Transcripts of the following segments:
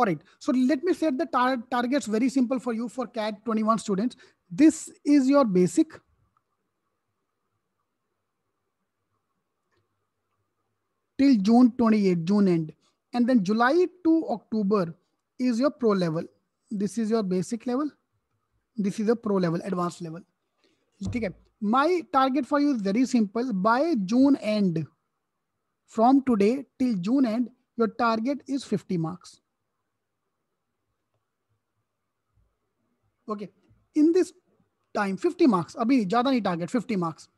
all right so let me set the tar- targets very simple for you for cat 21 students this is your basic till june 28 june end and then july to october is your pro level this is your basic level this is a pro level advanced level Okay. my target for you is very simple by june end from today till june end your target is 50 marks okay in this time 50 marks abhi jada nahi target 50 marks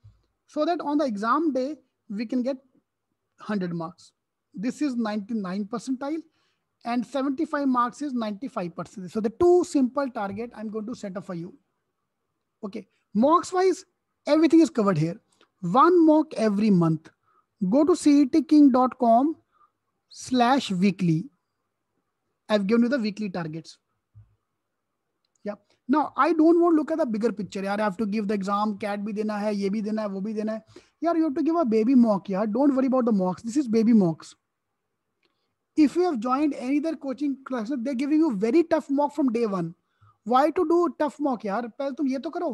so that on the exam day we can get 100 marks this is 99 percentile and 75 marks is 95 percent so the two simple target i'm going to set up for you okay marks wise everything is covered here one mock every month go to cetking.com slash weekly i've given you the weekly targets ना look at the bigger picture. The I have to give the exam. CAT exam CAT भी देना है ये भी देना है वो भी देना है you have to give a baby mock. Mock don't worry about the mocks. This is baby mocks. if you have joined any other coaching class they're giving you very tough mock from day one why to do tough mock yaar tum ye to karo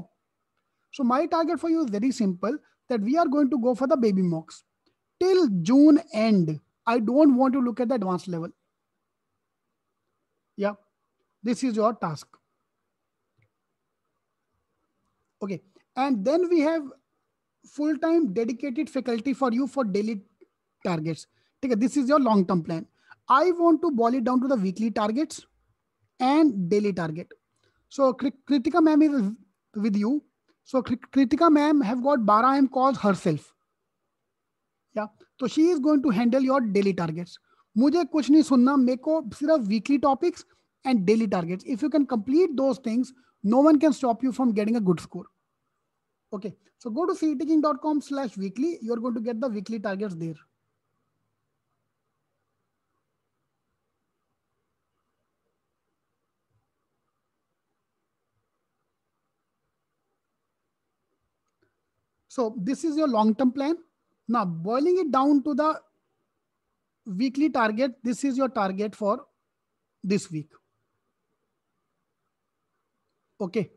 so my target for you is very simple that we are going to go for the baby mocks till june end i don't want to look at the advanced level yeah this is your task Okay. And then we have full-time dedicated faculty for you for daily targets. Okay, this is your long-term plan. I want to boil it down to the weekly targets and daily target. So Kritika ma'am is with you. So Kritika ma'am have got 12 M calls herself. Yeah. So she is going to handle your daily targets. मुझे कुछ नहीं सुनना मेरे को सिर्फ weekly topics and daily targets if you can complete those things no one can stop you from getting a good score. Okay, so go to cetaking.com slash weekly. You're going to get the weekly targets there. So this is your long-term plan. Now boiling it down to the weekly target, this is your target for this week. Okay.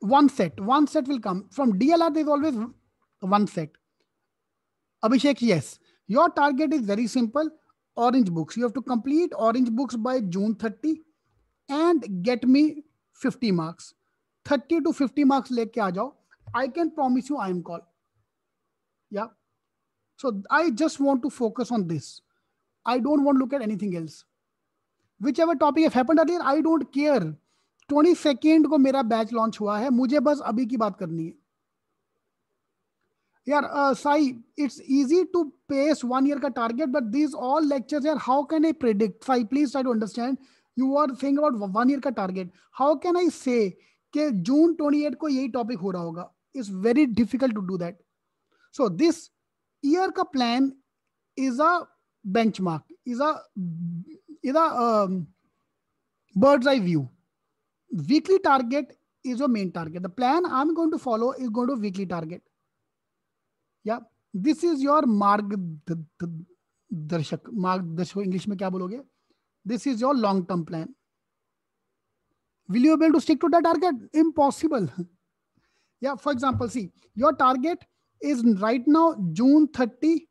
One set, one set will come from DLR. There's always one set. Abhishek, yes. Your target is very simple. Orange books. You have to complete orange books by June 30 and get me 50 marks. 30 to 50 marks leke aa jao. I can promise you I am call. Yeah. So I just want to focus on this. I don't want to look at anything else. Whichever topic have happened earlier, I don't care. Twenty second को मेरा batch launch हुआ है मुझे बस अभी की बात करनी है यार Sai it's easy to pace one year का target but this all lectures यार how can I predict Sai please try to understand you are think about one year का target how can I say के जून ट्वेंटी एट को यही topic हो रहा होगा it's very difficult to do that so this year का plan is a benchmark is a bird's eye view weekly target is your main target. The plan I'm going to follow is going to weekly target. Yeah, this is your marg darshak marg darshak English mein kya bologe This is your long term plan. Will you be able to stick to that target? Impossible. yeah, for example, see your target is right now June 30.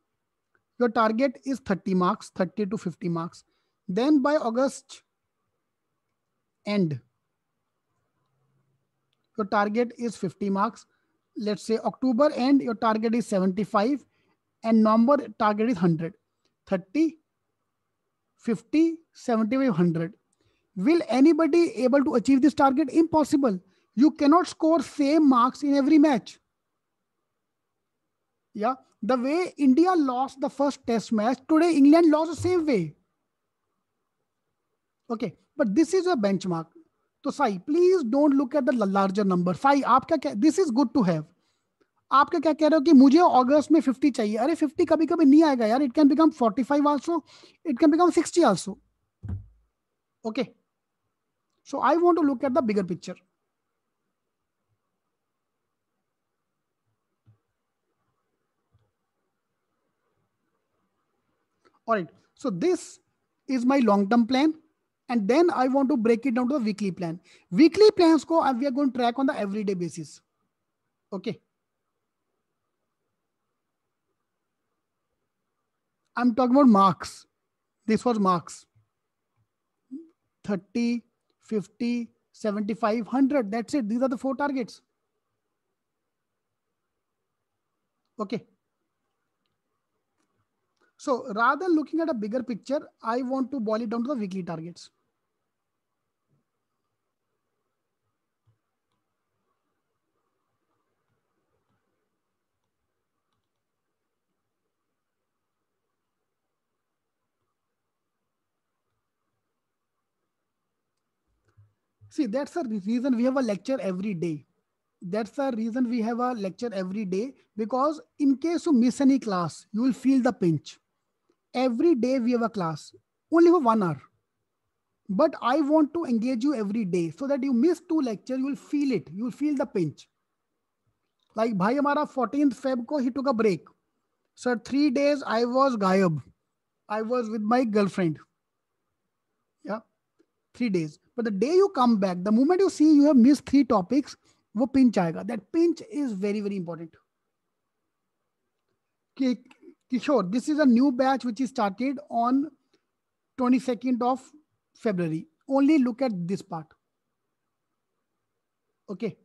Your target is 30 marks, 30 to 50 marks. Then by August end, your target is 50 marks. Let's say October end, your target is 75 and number target is 100. 30, 50, 75, 100. Will anybody able to achieve this target? Impossible. You cannot score same marks in every match. Yeah. The way India lost the first test match, today England lost the same way. Okay. But this is a benchmark तो Sai please don't look at the larger number Sai आप क्या this is good to have आप क्या कह रहे हो कि मुझे अगस्त में 50 चाहिए अरे 50 कभी कभी नहीं आएगा यार it can become 45 also it can become 60 also okay so I want to look at the bigger picture all so this is my long term plan and then I want to break it down to the weekly plan. Weekly plans go uh, we are going to track on the everyday basis. Okay. I'm talking about marks. This was marks. 30, 50, 75, 100. That's it. These are the four targets. Okay. So rather looking at a bigger picture, I want to boil it down to the weekly targets. See, that's the reason we have a lecture every day. That's the reason we have a lecture every day because in case you miss any class, you will feel the pinch every day we have a class only for one hour but i want to engage you every day so that you miss two lectures you will feel it you will feel the pinch like bhai hamara 14th feb ko he took a break So 3 days i was gayab i was with my girlfriend yeah 3 days but the day you come back the moment you see you have missed three topics wo pinch aayega that pinch is very very important okay Kishore, this is a new batch which is started on 22nd of February. Only look at this part. Okay.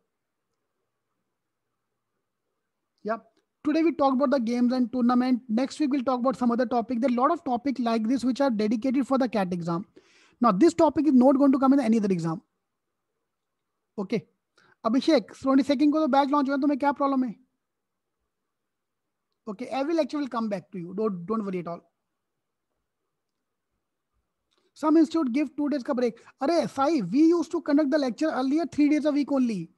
Yeah. Today we talked about the games and tournament. Next week we'll talk about some other topic. There are a lot of topics like this which are dedicated for the CAT exam. Now this topic is not going to come in any other exam. Okay. Abhishek, twenty second ko को तो batch launch हुआ तो मैं क्या problem है Okay, every lecture will come back to you. Don't, don't worry at all. Some institute give two days ka break. are Sai, we used to conduct the lecture earlier three days a week only.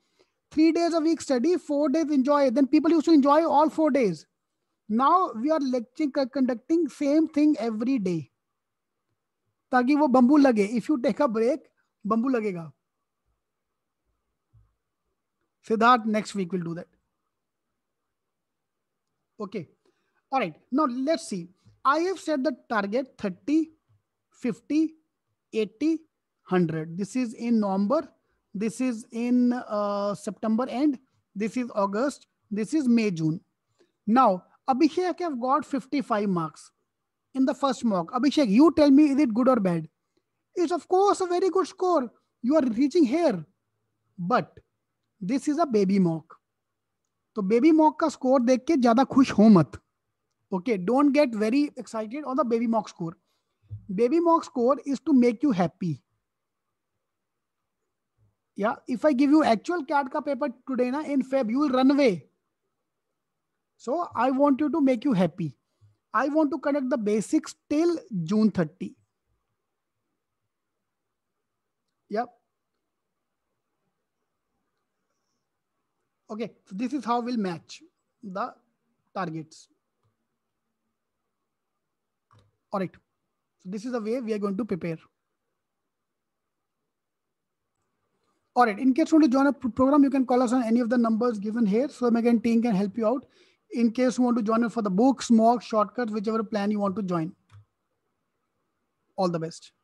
Three days a week study, four days enjoy. Then people used to enjoy all four days. Now we are lecturing, conducting same thing every day. taki wo bamboo lage if you take a break bamboo lagega siddharth next week will do that Okay. All right. Now let's see. I have set the target 30, 50, 80, 100. This is in November. This is in uh, September end. This is August. This is May, June. Now, Abhishek have got 55 marks in the first mock. Abhishek, you tell me, is it good or bad? It's of course a very good score. You are reaching here. But this is a baby mock. तो baby mock का score देख के ज्यादा खुश हो मत okay don't get very excited on the baby mock score baby mock score is to make you happy या if I give you actual CAT का पेपर टुडे ना in Feb you run way so I want you to make you happy I want to connect the basics till June 30 yep Okay, so this is how we'll match the targets. All right, so this is the way we are going to prepare. All right, in case you want to join a program, you can call us on any of the numbers given here. So Megan team can help you out. In case you want to join it for the books, mock, shortcuts, whichever plan you want to join. All the best.